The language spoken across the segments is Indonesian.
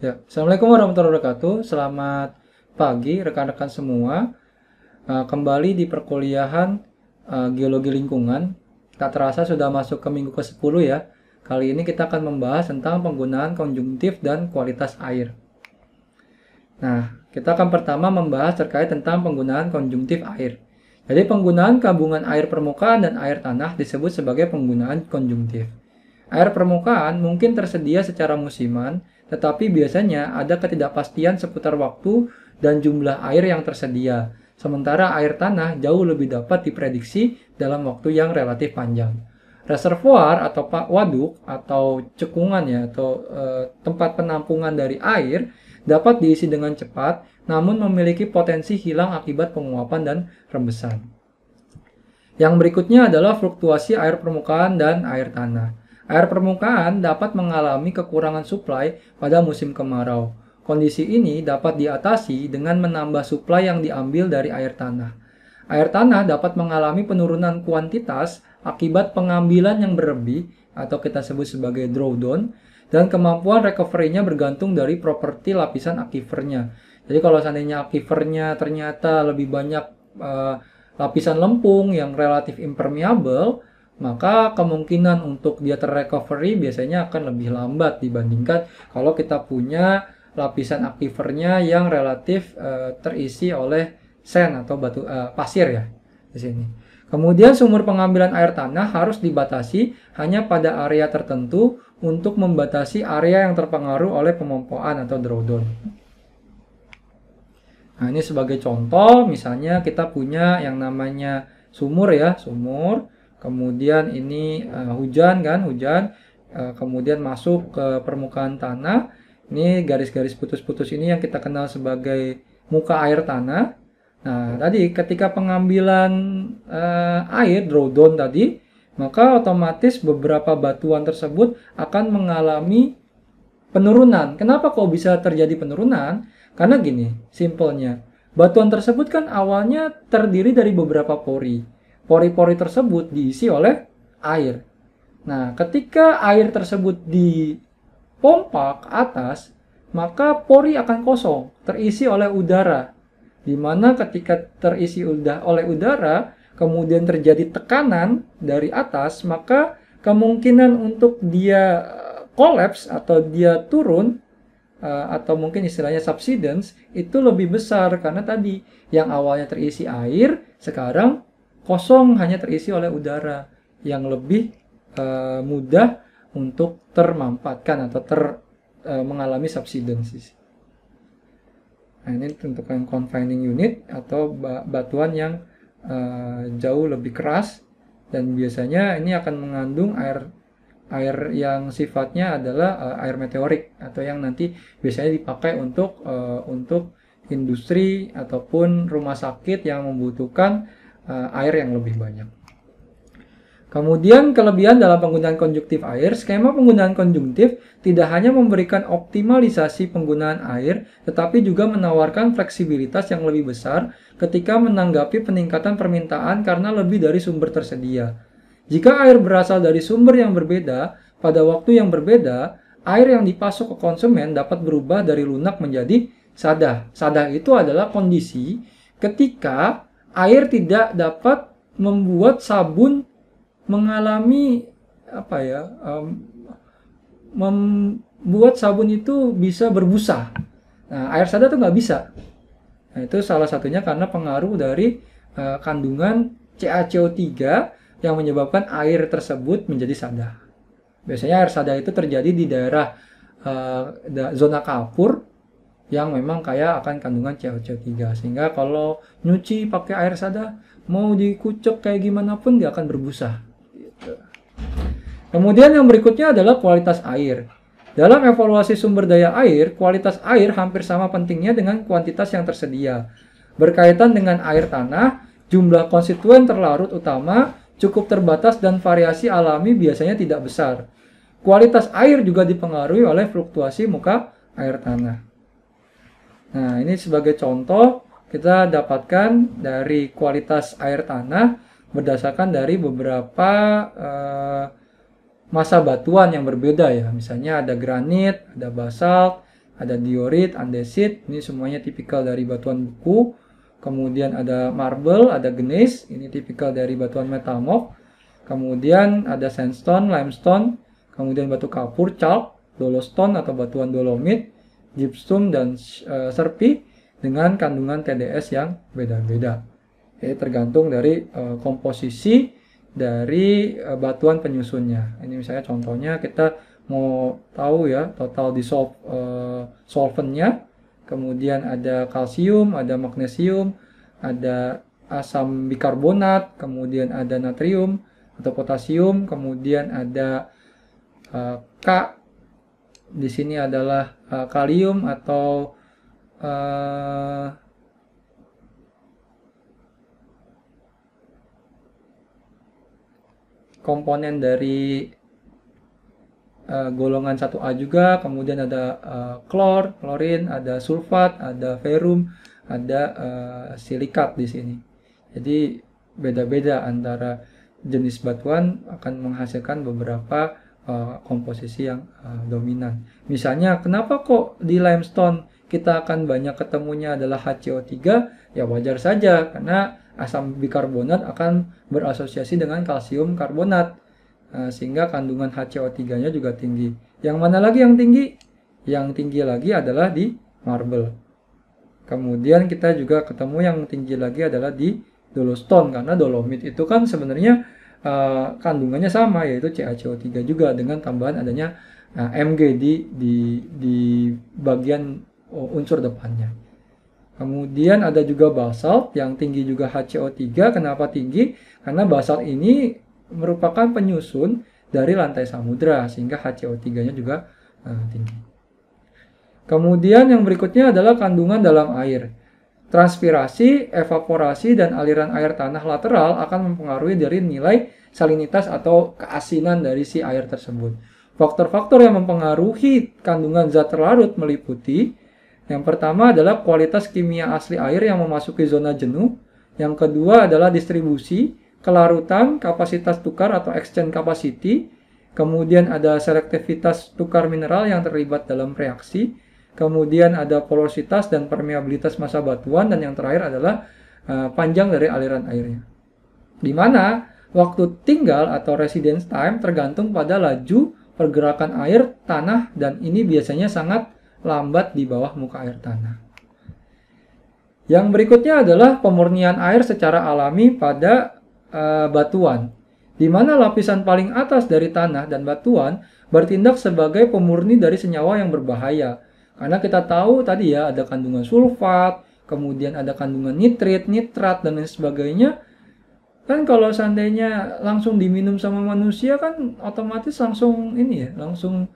Ya, Assalamualaikum warahmatullahi wabarakatuh. Selamat pagi rekan-rekan semua. Uh, kembali di perkuliahan uh, Geologi Lingkungan. Tak terasa sudah masuk ke minggu ke-10 ya. Kali ini kita akan membahas tentang penggunaan konjungtif dan kualitas air. Nah, kita akan pertama membahas terkait tentang penggunaan konjungtif air. Jadi penggunaan gabungan air permukaan dan air tanah disebut sebagai penggunaan konjungtif. Air permukaan mungkin tersedia secara musiman, tetapi biasanya ada ketidakpastian seputar waktu dan jumlah air yang tersedia. Sementara air tanah jauh lebih dapat diprediksi dalam waktu yang relatif panjang. Reservoir atau waduk atau cekungan ya atau uh, tempat penampungan dari air dapat diisi dengan cepat namun memiliki potensi hilang akibat penguapan dan rembesan. Yang berikutnya adalah fluktuasi air permukaan dan air tanah air permukaan dapat mengalami kekurangan suplai pada musim kemarau. Kondisi ini dapat diatasi dengan menambah suplai yang diambil dari air tanah. Air tanah dapat mengalami penurunan kuantitas akibat pengambilan yang berlebih atau kita sebut sebagai drawdown dan kemampuan recovery-nya bergantung dari properti lapisan akifernya. Jadi kalau seandainya akifernya ternyata lebih banyak uh, lapisan lempung yang relatif impermeable, maka kemungkinan untuk dia terrecovery biasanya akan lebih lambat dibandingkan kalau kita punya lapisan aktifernya yang relatif uh, terisi oleh sen atau batu uh, pasir ya di sini. Kemudian sumur pengambilan air tanah harus dibatasi hanya pada area tertentu untuk membatasi area yang terpengaruh oleh pemompaan atau drawdown. Nah, ini sebagai contoh misalnya kita punya yang namanya sumur ya, sumur kemudian ini uh, hujan kan hujan uh, kemudian masuk ke permukaan tanah ini garis-garis putus-putus ini yang kita kenal sebagai muka air tanah nah tadi ketika pengambilan uh, air drawdown tadi maka otomatis beberapa batuan tersebut akan mengalami penurunan. Kenapa kok bisa terjadi penurunan? Karena gini, simpelnya, batuan tersebut kan awalnya terdiri dari beberapa pori pori-pori tersebut diisi oleh air. Nah, ketika air tersebut dipompa ke atas, maka pori akan kosong, terisi oleh udara. Dimana ketika terisi udah oleh udara, kemudian terjadi tekanan dari atas, maka kemungkinan untuk dia eh, kolaps atau dia turun eh, atau mungkin istilahnya subsidence itu lebih besar karena tadi yang awalnya terisi air sekarang kosong hanya terisi oleh udara yang lebih uh, mudah untuk termampatkan atau ter uh, mengalami subsidensi Nah, ini untuk yang confining unit atau batuan yang uh, jauh lebih keras dan biasanya ini akan mengandung air air yang sifatnya adalah uh, air meteorik atau yang nanti biasanya dipakai untuk uh, untuk industri ataupun rumah sakit yang membutuhkan uh, air yang lebih banyak. Kemudian kelebihan dalam penggunaan konjuktif air, skema penggunaan konjungtif tidak hanya memberikan optimalisasi penggunaan air, tetapi juga menawarkan fleksibilitas yang lebih besar ketika menanggapi peningkatan permintaan karena lebih dari sumber tersedia. Jika air berasal dari sumber yang berbeda, pada waktu yang berbeda, air yang dipasok ke konsumen dapat berubah dari lunak menjadi sadah. Sadah itu adalah kondisi ketika air tidak dapat membuat sabun mengalami apa ya um, membuat sabun itu bisa berbusa. Nah, air sadar itu nggak bisa. Nah, itu salah satunya karena pengaruh dari uh, kandungan CaCO3 yang menyebabkan air tersebut menjadi sada. Biasanya air sada itu terjadi di daerah uh, da zona kapur yang memang kaya akan kandungan COC3 sehingga kalau nyuci pakai air sada mau dikucek kayak gimana pun dia akan berbusa gitu. kemudian yang berikutnya adalah kualitas air dalam evaluasi sumber daya air kualitas air hampir sama pentingnya dengan kuantitas yang tersedia berkaitan dengan air tanah jumlah konstituen terlarut utama cukup terbatas dan variasi alami biasanya tidak besar kualitas air juga dipengaruhi oleh fluktuasi muka air tanah Nah, ini sebagai contoh kita dapatkan dari kualitas air tanah berdasarkan dari beberapa uh, masa batuan yang berbeda ya. Misalnya ada granit, ada basalt, ada diorit, andesit, ini semuanya tipikal dari batuan buku. Kemudian ada marble, ada gneiss, ini tipikal dari batuan metamorf. Kemudian ada sandstone, limestone, kemudian batu kapur, chalk, dolostone atau batuan dolomit gypsum dan uh, eh, serpi dengan kandungan TDS yang beda-beda. Oke, tergantung dari uh, komposisi dari uh, batuan penyusunnya. Ini misalnya contohnya kita mau tahu ya total dissolve uh, solventnya, kemudian ada kalsium, ada magnesium, ada asam bikarbonat, kemudian ada natrium atau potasium, kemudian ada uh, K di sini adalah uh, kalium atau uh, komponen dari uh, golongan 1A juga, kemudian ada uh, klor, klorin, ada sulfat, ada ferum, ada uh, silikat di sini. Jadi beda-beda antara jenis batuan akan menghasilkan beberapa Eh, komposisi yang uh, dominan. Misalnya, kenapa kok di limestone kita akan banyak ketemunya adalah HCO3? Ya wajar saja, karena asam bikarbonat akan berasosiasi dengan kalsium karbonat. Uh, sehingga kandungan HCO3-nya juga tinggi. Yang mana lagi yang tinggi? Yang tinggi lagi adalah di marble. Kemudian kita juga ketemu yang tinggi lagi adalah di dolostone karena dolomit itu kan sebenarnya Eh, kandungannya sama yaitu CaCO3 juga dengan tambahan adanya uh, eh, Mg di di di bagian uh, unsur depannya. Kemudian ada juga basalt yang tinggi juga HCO3. Kenapa tinggi? Karena basalt ini merupakan penyusun dari lantai samudra sehingga HCO3-nya juga uh, tinggi. Kemudian yang berikutnya adalah kandungan dalam air. Transpirasi, evaporasi, dan aliran air tanah lateral akan mempengaruhi dari nilai salinitas atau keasinan dari si air tersebut. Faktor-faktor yang mempengaruhi kandungan zat terlarut meliputi yang pertama adalah kualitas kimia asli air yang memasuki zona jenuh. Yang kedua adalah distribusi, kelarutan, kapasitas tukar atau exchange capacity. Kemudian ada selektivitas tukar mineral yang terlibat dalam reaksi kemudian ada porositas dan permeabilitas massa batuan, dan yang terakhir adalah uh, panjang dari aliran airnya. Di mana waktu tinggal atau residence time tergantung pada laju pergerakan air tanah dan ini biasanya sangat lambat di bawah muka air tanah. Yang berikutnya adalah pemurnian air secara alami pada uh, batuan, di mana lapisan paling atas dari tanah dan batuan bertindak sebagai pemurni dari senyawa yang berbahaya, karena kita tahu tadi ya ada kandungan sulfat, kemudian ada kandungan nitrit, nitrat dan lain sebagainya. Kan kalau seandainya langsung diminum sama manusia kan otomatis langsung ini ya, langsung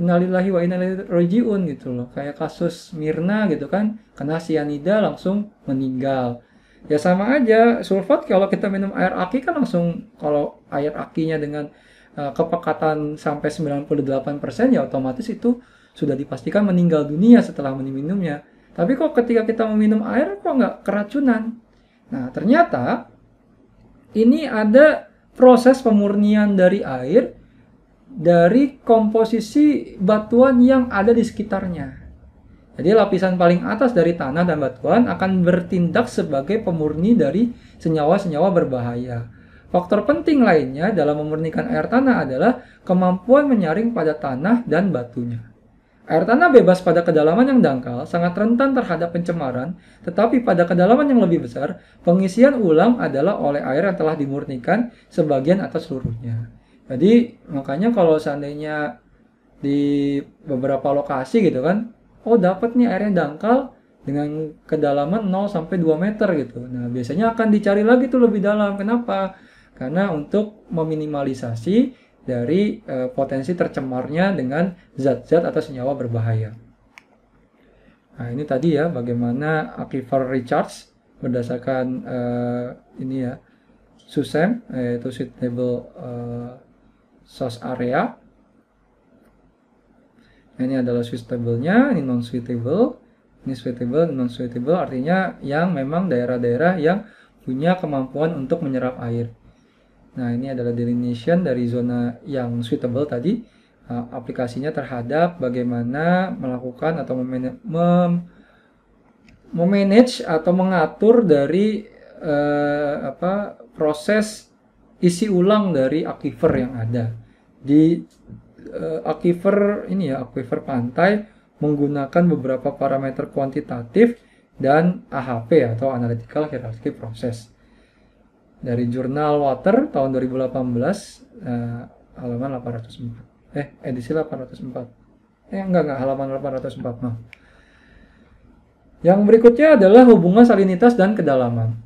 innalillahi wa innalillahi rojiun gitu loh. Kayak kasus Mirna gitu kan, kena sianida langsung meninggal. Ya sama aja, sulfat kalau kita minum air aki kan langsung kalau air akinya dengan uh, kepekatan sampai 98% ya otomatis itu sudah dipastikan meninggal dunia setelah meminumnya, Tapi kok ketika kita meminum air kok nggak keracunan? Nah ternyata ini ada proses pemurnian dari air dari komposisi batuan yang ada di sekitarnya. Jadi lapisan paling atas dari tanah dan batuan akan bertindak sebagai pemurni dari senyawa-senyawa berbahaya. Faktor penting lainnya dalam memurnikan air tanah adalah kemampuan menyaring pada tanah dan batunya. Air tanah bebas pada kedalaman yang dangkal sangat rentan terhadap pencemaran, tetapi pada kedalaman yang lebih besar, pengisian ulang adalah oleh air yang telah dimurnikan sebagian atau seluruhnya. Jadi makanya kalau seandainya di beberapa lokasi gitu kan, oh dapat nih air yang dangkal dengan kedalaman 0 sampai 2 meter gitu. Nah, biasanya akan dicari lagi tuh lebih dalam. Kenapa? Karena untuk meminimalisasi dari e, potensi tercemarnya dengan zat-zat atau senyawa berbahaya. Nah, ini tadi ya bagaimana aquifer recharge berdasarkan e, ini ya SUSEM yaitu suitable e, eh, source area. Nah, ini adalah suitable-nya, ini non suitable, ini suitable, non suitable artinya yang memang daerah-daerah yang punya kemampuan untuk menyerap air. Nah, ini adalah delineation dari zona yang suitable tadi. Uh, aplikasinya terhadap bagaimana melakukan atau memanage, mem memanage atau mengatur dari uh, apa proses isi ulang dari aquifer yang ada di uh, aquifer ini ya aquifer pantai menggunakan beberapa parameter kuantitatif dan AHP atau analytical hierarchy process dari jurnal Water tahun 2018 eh, halaman 804. Eh, edisi 804. Eh, enggak enggak halaman 804 mah. Yang berikutnya adalah hubungan salinitas dan kedalaman.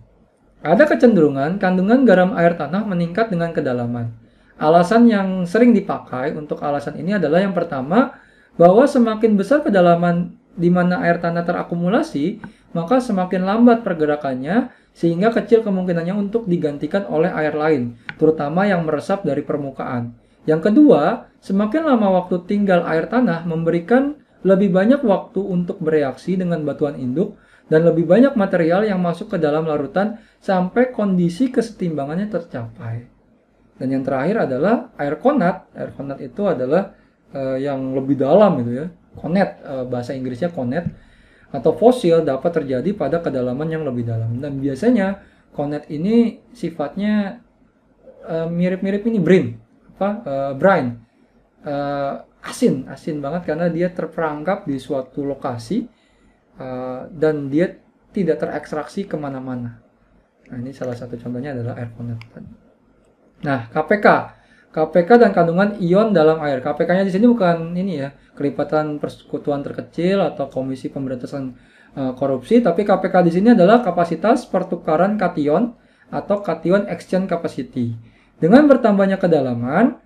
Ada kecenderungan kandungan garam air tanah meningkat dengan kedalaman. Alasan yang sering dipakai untuk alasan ini adalah yang pertama, bahwa semakin besar kedalaman di mana air tanah terakumulasi, maka semakin lambat pergerakannya sehingga kecil kemungkinannya untuk digantikan oleh air lain, terutama yang meresap dari permukaan. Yang kedua, semakin lama waktu tinggal air tanah memberikan lebih banyak waktu untuk bereaksi dengan batuan induk dan lebih banyak material yang masuk ke dalam larutan sampai kondisi kesetimbangannya tercapai. Dan yang terakhir adalah air konat. Air konat itu adalah uh, yang lebih dalam gitu ya. Konet, uh, bahasa Inggrisnya konet atau fosil dapat terjadi pada kedalaman yang lebih dalam. Dan biasanya konet ini sifatnya eh, mirip-mirip uh, ini brin apa uh, brine, uh, asin, asin banget karena dia terperangkap di suatu lokasi uh, dan dia tidak terekstraksi kemana-mana. Nah, ini salah satu contohnya adalah air konet. Nah, KPK KPK dan kandungan ion dalam air. KPK-nya di sini bukan ini ya, Kelipatan Persekutuan Terkecil atau Komisi Pemberantasan eh, Korupsi, tapi KPK di sini adalah kapasitas pertukaran kation atau kation exchange capacity. Dengan bertambahnya kedalaman,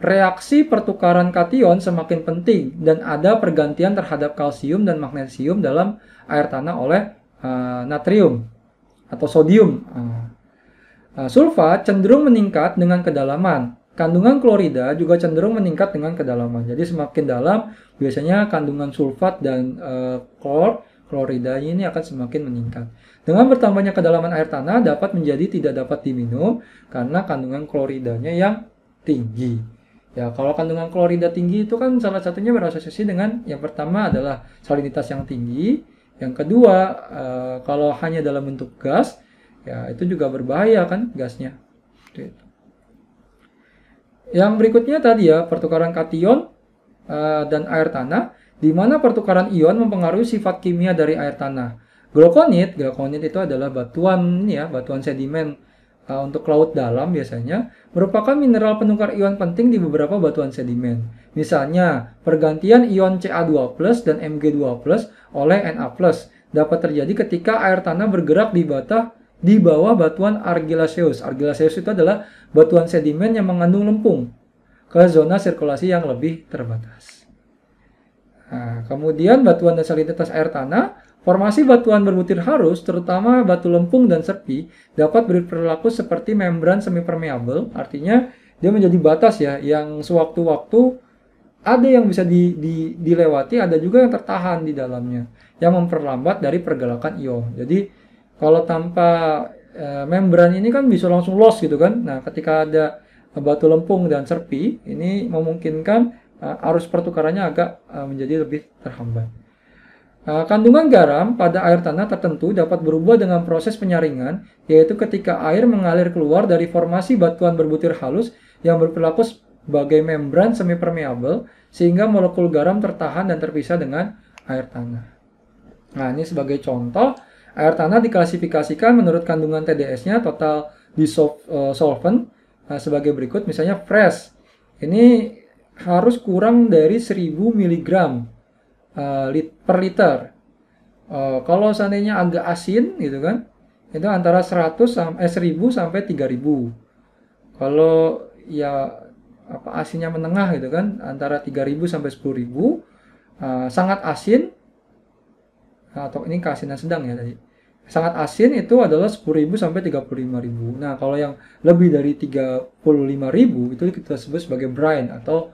reaksi pertukaran kation semakin penting dan ada pergantian terhadap kalsium dan magnesium dalam air tanah oleh uh, natrium atau sodium. Sulfa eh, sulfat cenderung meningkat dengan kedalaman Kandungan klorida juga cenderung meningkat dengan kedalaman. Jadi semakin dalam, biasanya kandungan sulfat dan e, klor, klorida ini akan semakin meningkat. Dengan bertambahnya kedalaman air tanah dapat menjadi tidak dapat diminum karena kandungan kloridanya yang tinggi. Ya, kalau kandungan klorida tinggi itu kan salah satunya berasosiasi dengan yang pertama adalah salinitas yang tinggi, yang kedua e, kalau hanya dalam bentuk gas, ya itu juga berbahaya kan gasnya. Gitu. Yang berikutnya tadi ya, pertukaran kation uh, eh, dan air tanah, di mana pertukaran ion mempengaruhi sifat kimia dari air tanah. Glokonit, glokonit itu adalah batuan ya, batuan sedimen uh, untuk laut dalam biasanya, merupakan mineral penukar ion penting di beberapa batuan sedimen. Misalnya, pergantian ion Ca2+ dan Mg2+ oleh Na+ dapat terjadi ketika air tanah bergerak di batah di bawah batuan argilaceous. Argilaceous itu adalah batuan sedimen yang mengandung lempung ke zona sirkulasi yang lebih terbatas. Nah, kemudian batuan dan salinitas air tanah, formasi batuan berbutir harus, terutama batu lempung dan serpi, dapat berperilaku seperti membran semi permeabel, artinya dia menjadi batas ya, yang sewaktu-waktu ada yang bisa di, di, dilewati, ada juga yang tertahan di dalamnya, yang memperlambat dari pergerakan ion. Jadi kalau tanpa e, membran ini kan bisa langsung los gitu kan. Nah, ketika ada batu lempung dan serpi, ini memungkinkan e, arus pertukarannya agak e, menjadi lebih terhambat. kandungan garam pada air tanah tertentu dapat berubah dengan proses penyaringan, yaitu ketika air mengalir keluar dari formasi batuan berbutir halus yang berperilaku sebagai membran semi permeabel, sehingga molekul garam tertahan dan terpisah dengan air tanah. Nah, ini sebagai contoh Air tanah diklasifikasikan menurut kandungan TDS-nya total dissolved uh, solvent eh, sebagai berikut misalnya fresh. Ini harus kurang dari 1000 mg uh, lit per liter. Uh, kalau seandainya agak asin gitu kan, itu antara 100 eh, sampai eh, 1000 sampai 3000. Kalau ya apa asinnya menengah gitu kan, antara 3000 sampai 10000. Uh, sangat asin atau ini keasinan sedang ya tadi sangat asin itu adalah 10.000 sampai 35.000. Nah, kalau yang lebih dari 35.000 itu kita sebut sebagai brine atau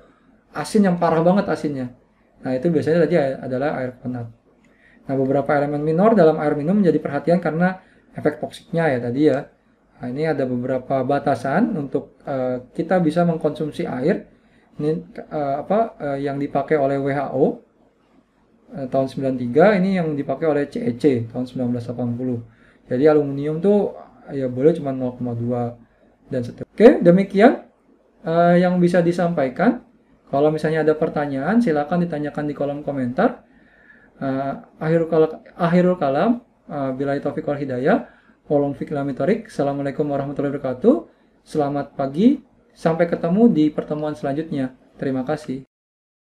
asin yang parah banget asinnya. Nah, itu biasanya tadi adalah air penat. Nah, beberapa elemen minor dalam air minum menjadi perhatian karena efek toksiknya ya tadi ya. Nah, ini ada beberapa batasan untuk uh, kita bisa mengkonsumsi air ini uh, apa uh, yang dipakai oleh WHO eh, tahun 93 ini yang dipakai oleh CEC e tahun 1980. Jadi aluminium tuh ya boleh cuma 0,2 dan seterusnya. Oke, demikian eh, yang bisa disampaikan. Kalau misalnya ada pertanyaan, silakan ditanyakan di kolom komentar. Uh, eh, akhirul, kal akhirul kalam, uh, eh, bila taufik wal hidayah, Polong Fiklamitorik. Assalamualaikum warahmatullahi wabarakatuh. Selamat pagi. Sampai ketemu di pertemuan selanjutnya. Terima kasih.